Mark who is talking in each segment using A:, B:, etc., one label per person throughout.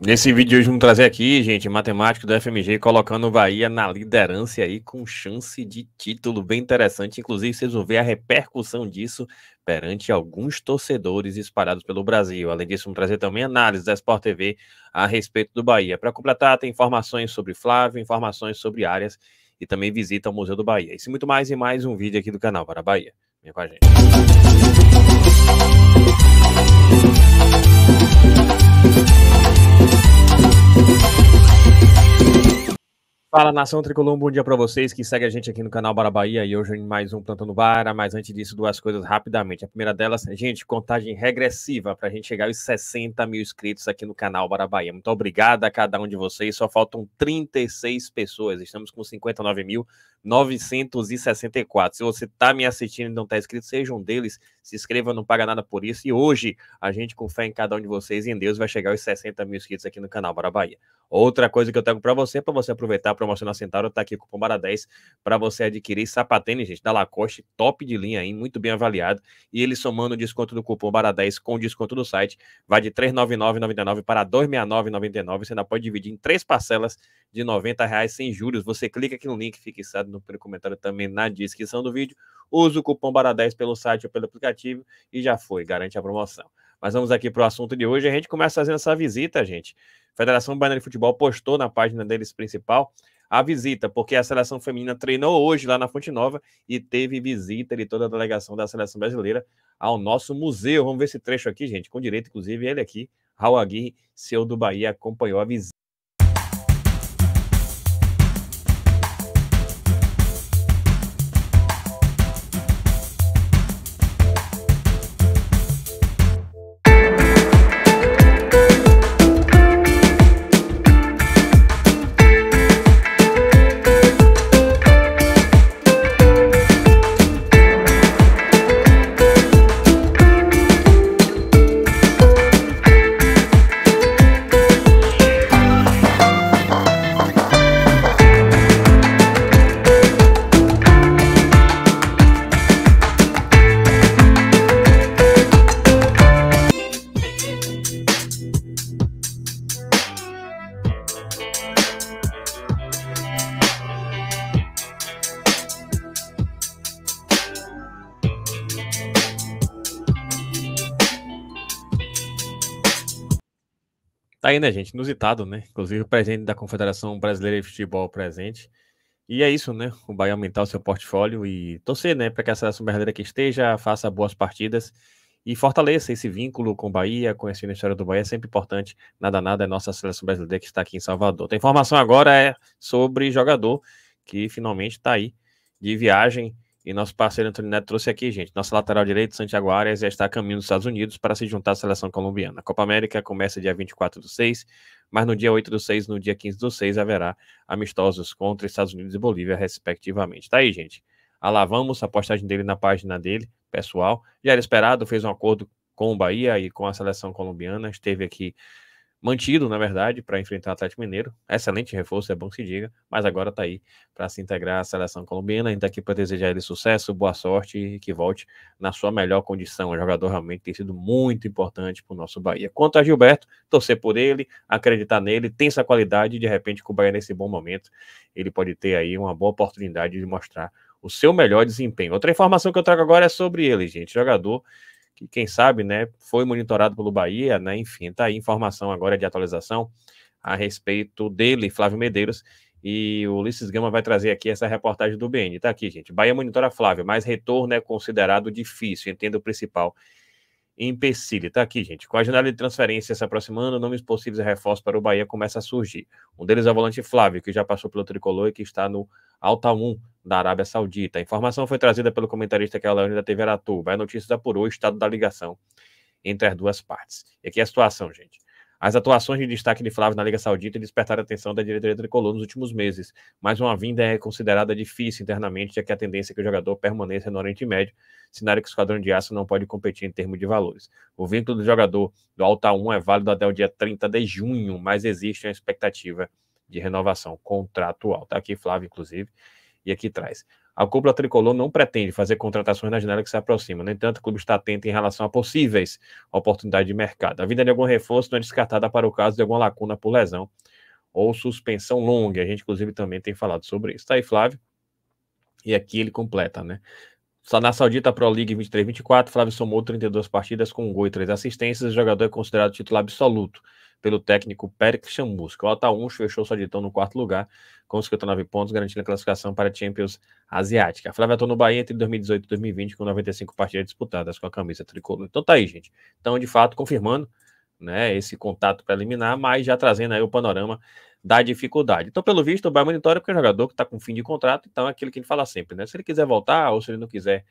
A: Nesse vídeo hoje vamos trazer aqui, gente, matemático do FMG colocando o Bahia na liderança aí com chance de título bem interessante. Inclusive, vocês vão ver a repercussão disso perante alguns torcedores espalhados pelo Brasil. Além disso, vamos trazer também análise da Sport TV a respeito do Bahia. Para completar, tem informações sobre Flávio, informações sobre áreas e também visita ao Museu do Bahia. Isso e muito mais em mais um vídeo aqui do canal para a Bahia. Vem com a gente. Fala nação tricolor, um bom dia para vocês que segue a gente aqui no canal Bara Bahia e hoje mais um Plantando vara. mas antes disso duas coisas rapidamente. A primeira delas, gente, contagem regressiva para a gente chegar aos 60 mil inscritos aqui no canal Bara Bahia. Muito obrigado a cada um de vocês, só faltam 36 pessoas, estamos com 59.964. Se você tá me assistindo e não tá inscrito, seja um deles, se inscreva, não paga nada por isso e hoje a gente com fé em cada um de vocês e em Deus vai chegar aos 60 mil inscritos aqui no canal Bara Bahia. Outra coisa que eu trago para você, para você aproveitar a promoção na Centauro, tá aqui o cupom BARA10 para você adquirir sapatênis, gente, da Lacoste, top de linha aí, muito bem avaliado. E ele somando o desconto do cupom BARA10 com o desconto do site, vai de R$ 399,99 para R$ 269,99. Você ainda pode dividir em três parcelas de R$ reais sem juros. Você clica aqui no link, fixado no comentário também na descrição do vídeo. Usa o cupom BARA10 pelo site ou pelo aplicativo e já foi, garante a promoção. Mas vamos aqui para o assunto de hoje. A gente começa fazendo essa visita, gente. A Federação Baiana de Futebol postou na página deles principal a visita, porque a seleção feminina treinou hoje lá na Fonte Nova e teve visita de toda a delegação da seleção brasileira ao nosso museu. Vamos ver esse trecho aqui, gente, com direito, inclusive, ele aqui, Raul Aguirre, CEO do Bahia, acompanhou a visita. Tá aí, né, gente? Inusitado, né? Inclusive o presidente da Confederação Brasileira de Futebol presente. E é isso, né? O Bahia aumentar o seu portfólio e torcer, né, para que a seleção brasileira que esteja faça boas partidas e fortaleça esse vínculo com o Bahia, conhecendo a história do Bahia, é sempre importante. Nada, nada, é nossa seleção brasileira que está aqui em Salvador. A informação agora é sobre jogador que finalmente está aí de viagem e nosso parceiro Antônio Neto trouxe aqui, gente. Nossa lateral direito, Santiago Arias, já está a caminho dos Estados Unidos para se juntar à seleção colombiana. A Copa América começa dia 24 do 6, mas no dia 8 do 6 no dia 15 do 6 haverá amistosos contra Estados Unidos e Bolívia, respectivamente. Tá aí, gente. Alavamos ah, a postagem dele na página dele, pessoal. Já era esperado, fez um acordo com o Bahia e com a seleção colombiana. Esteve aqui mantido, na verdade, para enfrentar o Atlético Mineiro. Excelente reforço, é bom que se diga, mas agora está aí para se integrar à seleção colombiana. Ainda aqui para desejar ele sucesso, boa sorte e que volte na sua melhor condição. O jogador realmente tem sido muito importante para o nosso Bahia. Quanto a Gilberto, torcer por ele, acreditar nele, tem essa qualidade e de repente com o Bahia nesse bom momento, ele pode ter aí uma boa oportunidade de mostrar o seu melhor desempenho. Outra informação que eu trago agora é sobre ele, gente. Jogador que quem sabe, né, foi monitorado pelo Bahia, né, enfim, tá aí informação agora de atualização a respeito dele, Flávio Medeiros, e o Ulisses Gama vai trazer aqui essa reportagem do BN. Tá aqui, gente. Bahia monitora Flávio, mas retorno é considerado difícil, entenda o principal empecilho. Tá aqui, gente. Com a janela de transferência se aproximando, nomes possíveis de reforço para o Bahia começa a surgir. Um deles é o volante Flávio, que já passou pelo tricolor e que está no alta 1 da Arábia Saudita. A informação foi trazida pelo comentarista que é o Leone da TV Aratu. Vai notícias apurou o estado da ligação entre as duas partes. E aqui é a situação, gente. As atuações de destaque de Flávio na Liga Saudita despertaram a atenção da diretoria tricolor nos últimos meses, mas uma vinda é considerada difícil internamente, já que a tendência é que o jogador permaneça no Oriente Médio, cenário que o Esquadrão de Aço não pode competir em termos de valores. O vínculo do jogador do Alta 1 é válido até o dia 30 de junho, mas existe uma expectativa de renovação contratual. Está aqui Flávio, inclusive, e aqui traz. A cúpula tricolor não pretende fazer contratações na janela que se aproxima. No entanto, o clube está atento em relação a possíveis oportunidades de mercado. A vinda de algum reforço não é descartada para o caso de alguma lacuna por lesão ou suspensão longa. A gente, inclusive, também tem falado sobre isso. Tá aí, Flávio. E aqui ele completa, né? Na Saudita tá Pro League 23-24, Flávio somou 32 partidas com um gol e três assistências. O jogador é considerado titular absoluto pelo técnico Pericles Chamusca. O Altaúncho fechou sua ditão no quarto lugar, com 59 pontos, garantindo a classificação para a Champions Asiática. Flávio atuou no Bahia entre 2018 e 2020, com 95 partidas disputadas com a camisa tricolor. Então tá aí, gente. Então, de fato, confirmando né, esse contato preliminar, mas já trazendo aí o panorama da dificuldade. Então, pelo visto, o Bahia monitora é porque é um jogador que está com fim de contrato, então é aquilo que a gente fala sempre, né? Se ele quiser voltar ou se ele não quiser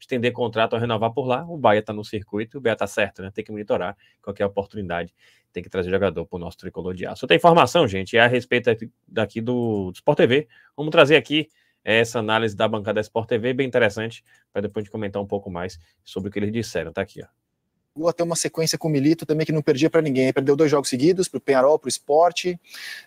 A: estender contrato ou renovar por lá, o Bahia está no circuito, o Bahia está certo, né? Tem que monitorar qualquer oportunidade, tem que trazer jogador para o nosso tricolor de aço. Tem informação, gente, é a respeito daqui do, do Sport TV. Vamos trazer aqui essa análise da bancada Sport TV, bem interessante, para depois a gente comentar um pouco mais sobre o que eles disseram. Está aqui, ó chegou a ter uma sequência com o Milito também que não perdia para ninguém. perdeu dois jogos seguidos, para o Penharol, para o Esporte.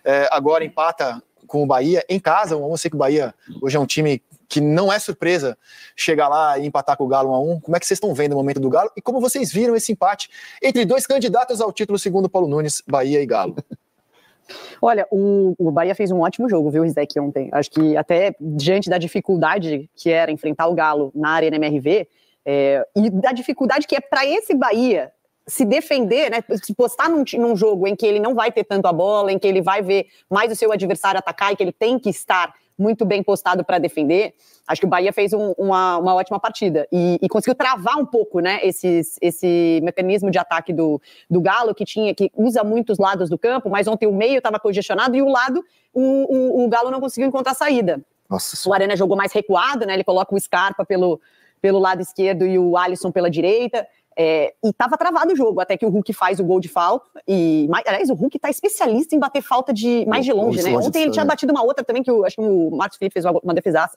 A: É, agora empata com o Bahia em casa. Eu sei que o Bahia hoje é um time que não é surpresa chegar lá e empatar com o Galo 1 a 1. Como é que vocês estão vendo o momento do Galo e como vocês viram esse empate entre dois candidatos ao título segundo Paulo Nunes, Bahia e Galo?
B: Olha, o, o, Bahia fez um ótimo jogo, viu, Rizek, ontem. Acho que até diante da dificuldade que era enfrentar o Galo na Arena MRV, é, e da dificuldade que é para esse Bahia se defender, né, se postar num, num, jogo em que ele não vai ter tanto a bola, em que ele vai ver mais o seu adversário atacar e que ele tem que estar muito bem postado para defender, acho que o Bahia fez um, uma, uma ótima partida e, e, conseguiu travar um pouco, né, esses, esse mecanismo de ataque do, do Galo que tinha que usa muitos lados do campo, mas ontem o meio estava congestionado e o lado o, o, o Galo não conseguiu encontrar saída. Nossa. O Arena jogou mais recuado, né? Ele coloca o Scarpa pelo, pelo lado esquerdo e o Alisson pela direita. É, e tava travado o jogo, até que o Hulk faz o gol de falta. E, aliás, o Hulk tá especialista em bater falta de mais de longe, né? Ontem ele tinha batido uma outra também, que eu, acho que o Marcos Felipe fez uma, uma defesaça.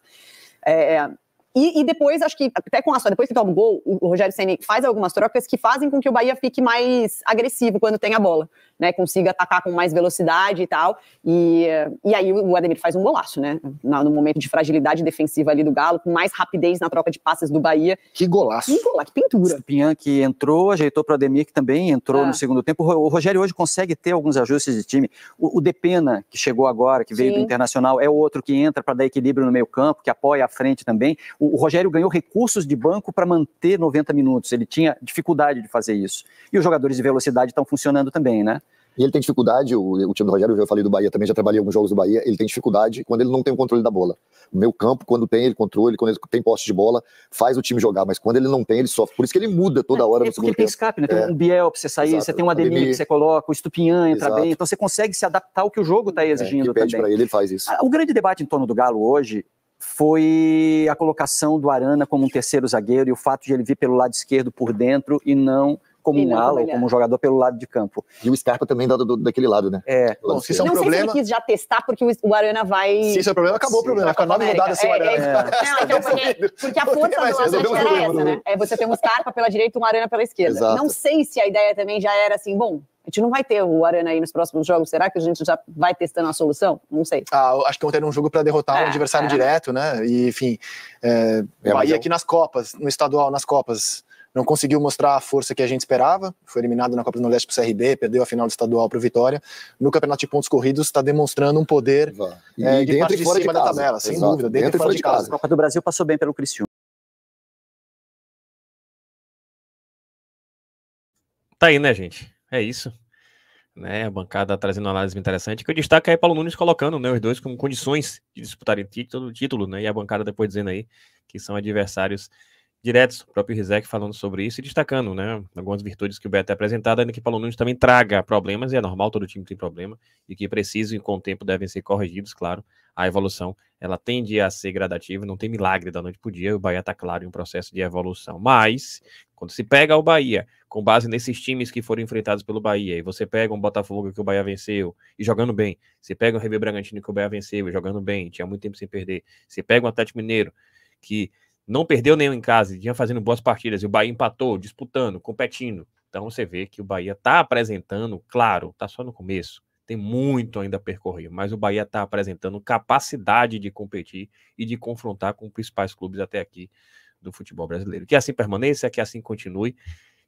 B: É, e, e, depois, acho que até com a sua, depois que toma o gol, o Rogério Senna faz algumas trocas que fazem com que o Bahia fique mais agressivo quando tem a bola né, consiga atacar com mais velocidade e tal. E, e aí o Ademir faz um golaço, né? No momento de fragilidade defensiva ali do Galo, com mais rapidez na troca de passes do Bahia. Que golaço. Que golaço, que pintura. Pinhan que entrou, ajeitou para o Ademir, que também entrou ah. no segundo tempo. O Rogério hoje consegue ter alguns ajustes de time. O, o Depena, que chegou agora, que veio Sim. do Internacional, é outro que entra para dar equilíbrio no meio campo, que apoia a frente também. O, o Rogério ganhou recursos de banco para manter 90 minutos. Ele tinha dificuldade de fazer isso. E os jogadores de velocidade estão funcionando também, né? E ele tem dificuldade,
A: o, o time do Rogério, eu já falei do Bahia também, já trabalhei alguns jogos do Bahia, ele tem dificuldade quando ele não tem o controle da bola. O meu campo, quando tem, ele controle, quando ele tem posse de bola, faz o time jogar, mas quando ele não tem, ele sofre. Por isso que ele muda toda é, hora é, no segundo ele tem escape, né? Tem é. um Biel
B: pra você sair, Exato. você tem um Ademir, Ademir que você coloca, o Estupinhan entra Exato. bem, então você consegue se adaptar ao que o jogo tá é, exigindo é, que pede também. Pra ele, ele faz isso. Ah, o grande debate em torno do Galo hoje foi a colocação do Arana como um terceiro zagueiro e o fato de ele vir pelo lado esquerdo por dentro e não como um ala ou como um jogador pelo lado de campo.
A: E o Scarpa também do, do, daquele lado, né? É. Bom, se isso é um não problema... sei se ele quis
B: já testar, porque o Arana vai... Se isso é um problema, acabou Sim, o problema. Vai a nove rodadas sem o é, Arana. É, é. Não, então, porque, porque a força do Atlético era essa, né? É você ter um Scarpa pela direita e um Arana pela esquerda. Exato. Não sei se a ideia também já era assim, bom, a gente não vai ter o Arana aí nos próximos jogos. Será que a gente já vai testando a solução? Não sei. Ah,
A: acho que ontem era um jogo para derrotar é, um adversário é. direto, né? E, enfim, é, é Bahia aqui nas Copas, no estadual, nas Copas não conseguiu mostrar a força que a gente esperava, foi eliminado na Copa do Nordeste para o CRB, perdeu a final do estadual para o Vitória. No Campeonato de Pontos Corridos está demonstrando um poder e é, de dentro e fora de, de da tabela, sem Exato. dúvida, dentro, dentro e fora, fora de, casa.
B: casa. A Copa do Brasil passou bem pelo Cristiano.
A: Tá aí, né, gente? É isso. Né, a bancada trazendo uma análise interessante, que o destaque é Paulo Nunes colocando né, os dois como condições de disputarem título, título né, e a bancada depois dizendo aí que são adversários diretos, o próprio Rizek falando sobre isso e destacando, né, algumas virtudes que o Beto é apresentado, ainda que Paulo Nunes também traga problemas, e é normal, todo time tem problema, e que precisam e com o tempo devem ser corrigidos, claro, a evolução, ela tende a ser gradativa, não tem milagre da noite para o dia, o Bahia está claro em um processo de evolução, mas, quando se pega o Bahia, com base nesses times que foram enfrentados pelo Bahia, e você pega um Botafogo que o Bahia venceu, e jogando bem, você pega um Rebe Bragantino que o Bahia venceu, e jogando bem, tinha muito tempo sem perder, você pega um Atlético Mineiro, que não perdeu nenhum em casa, vinha fazendo boas partidas, e o Bahia empatou, disputando, competindo. Então você vê que o Bahia está apresentando, claro, está só no começo, tem muito ainda a percorrer, mas o Bahia está apresentando capacidade de competir e de confrontar com os principais clubes até aqui do futebol brasileiro. Que assim permaneça, que assim continue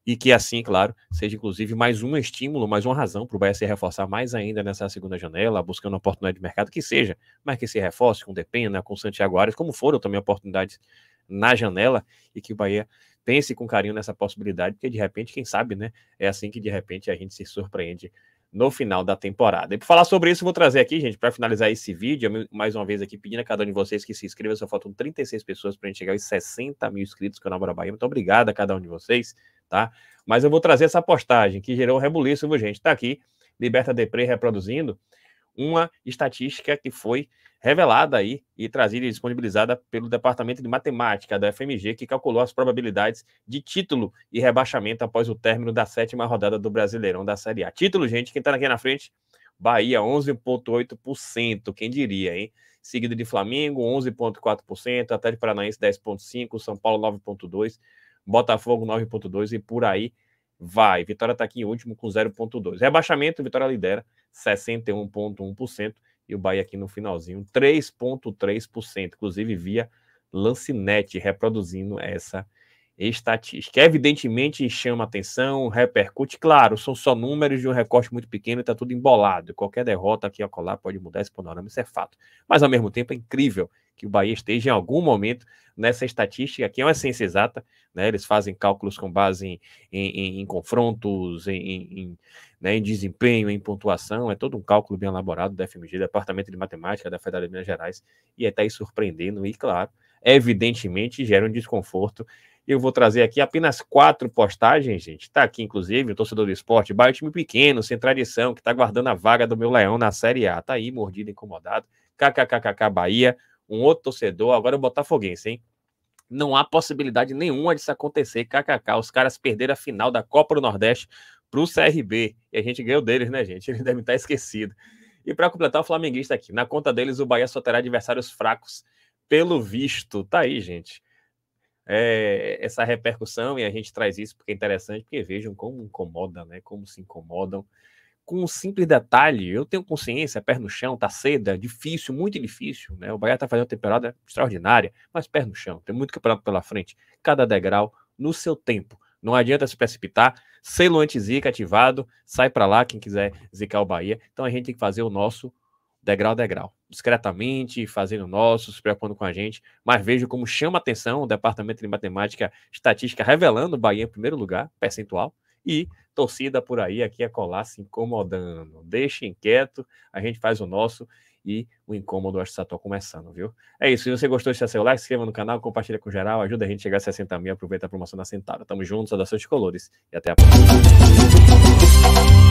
A: e que assim, claro, seja inclusive mais um estímulo, mais uma razão para o Bahia se reforçar mais ainda nessa segunda janela, buscando uma oportunidade de mercado que seja, mas que se reforce com Depena, com Santiago Arias, como foram também oportunidades na janela e que o Bahia pense com carinho nessa possibilidade, porque de repente, quem sabe, né? É assim que de repente a gente se surpreende no final da temporada. E para falar sobre isso, vou trazer aqui, gente, para finalizar esse vídeo, mais uma vez aqui, pedindo a cada um de vocês que se inscreva, só faltam 36 pessoas para a gente chegar aos 60 mil inscritos no canal Bora Bahia. Muito obrigado a cada um de vocês, tá? Mas eu vou trazer essa postagem que gerou um rebuliço, gente? Está aqui, Liberta Depre reproduzindo uma estatística que foi revelada aí e trazida e disponibilizada pelo Departamento de Matemática da FMG, que calculou as probabilidades de título e rebaixamento após o término da sétima rodada do Brasileirão da Série A. Título, gente, quem está aqui na frente, Bahia 11,8%, quem diria, hein? Seguido de Flamengo 11,4%, até de Paranaense 10,5%, São Paulo 9,2%, Botafogo 9,2% e por aí vai. Vitória está aqui em último com 0,2%. Rebaixamento, Vitória lidera 61,1% e o Bahia aqui no finalzinho, 3,3%, inclusive via Lancinete, reproduzindo essa estatística. Evidentemente chama atenção, repercute, claro, são só números de um recorte muito pequeno e está tudo embolado. Qualquer derrota aqui a colar pode mudar esse panorama, isso é fato. Mas ao mesmo tempo é incrível que o Bahia esteja em algum momento nessa estatística, que é uma ciência exata, né? eles fazem cálculos com base em, em, em confrontos, em, em, né, em desempenho, em pontuação, é todo um cálculo bem elaborado da FMG, Departamento de Matemática da Federal de Minas Gerais, e está aí surpreendendo, e claro, evidentemente gera um desconforto eu vou trazer aqui apenas quatro postagens, gente. Está aqui, inclusive, o torcedor do esporte, bairro time pequeno, sem tradição, que está guardando a vaga do meu leão na Série A. Está aí, mordido, incomodado. KKKKK Bahia, um outro torcedor, agora o Botafoguense, hein? Não há possibilidade nenhuma disso acontecer. KKK, os caras perderam a final da Copa do Nordeste para o CRB. E a gente ganhou deles, né, gente? Ele deve estar esquecido. E para completar, o Flamenguista aqui. Na conta deles, o Bahia só terá adversários fracos, pelo visto. Tá aí, gente é, essa repercussão e a gente traz isso porque é interessante, porque vejam como incomoda, né? Como se incomodam com um simples detalhe. Eu tenho consciência, pé no chão, tá cedo difícil, muito difícil, né? O Bahia tá fazendo uma temporada extraordinária, mas pé no chão, tem muito campeonato pela frente, cada degrau no seu tempo. Não adianta se precipitar. Selo anti-zica ativado, sai para lá quem quiser zicar o Bahia. Então a gente tem que fazer o nosso degrau a degrau, discretamente, fazendo nosso, se preocupando com a gente, mas vejo como chama atenção o departamento de matemática estatística revelando o Bahia em primeiro lugar, percentual, e torcida por aí aqui a colar se incomodando. Deixa inquieto, a gente faz o nosso e o incômodo acho que está começando, viu? É isso. Se você gostou, deixa seu like, se inscreva no canal, compartilha com geral, ajuda a gente a chegar a 60 mil, aproveita a promoção na Centara. Tamo junto, saudações de colores e até a próxima.